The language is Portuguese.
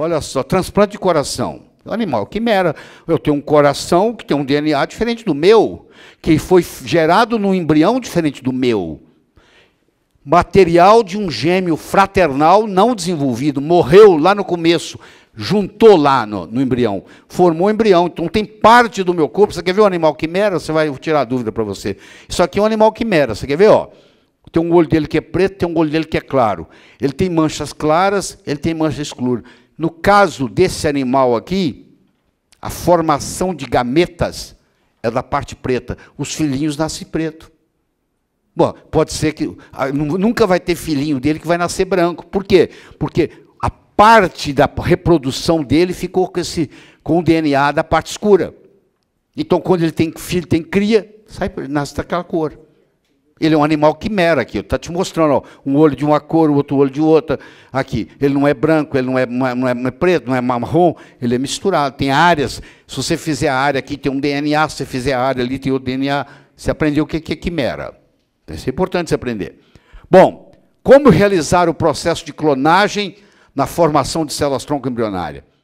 Olha só, transplante de coração. Animal, quimera. Eu tenho um coração que tem um DNA diferente do meu, que foi gerado num embrião diferente do meu. Material de um gêmeo fraternal não desenvolvido, morreu lá no começo, juntou lá no, no embrião, formou um embrião. Então tem parte do meu corpo. Você quer ver um animal quimera? Você vai tirar dúvida para você. Isso aqui é um animal quimera. Você quer ver? Ó, tem um olho dele que é preto, tem um olho dele que é claro. Ele tem manchas claras, ele tem manchas escuras. No caso desse animal aqui, a formação de gametas é da parte preta. Os filhinhos nascem preto. Bom, pode ser que ah, nunca vai ter filhinho dele que vai nascer branco. Por quê? Porque a parte da reprodução dele ficou com esse com o DNA da parte escura. Então, quando ele tem filho, tem cria, sai nasce daquela cor. Ele é um animal quimera aqui. Está te mostrando ó, um olho de uma cor, o outro olho de outra. Aqui, ele não é branco, ele não é, não é, não é, é preto, não é marrom. Ele é misturado. Tem áreas. Se você fizer a área aqui, tem um DNA. Se você fizer a área ali, tem outro DNA. Você aprendeu o que é quimera. isso é importante você aprender. Bom, como realizar o processo de clonagem na formação de células tronco embrionárias?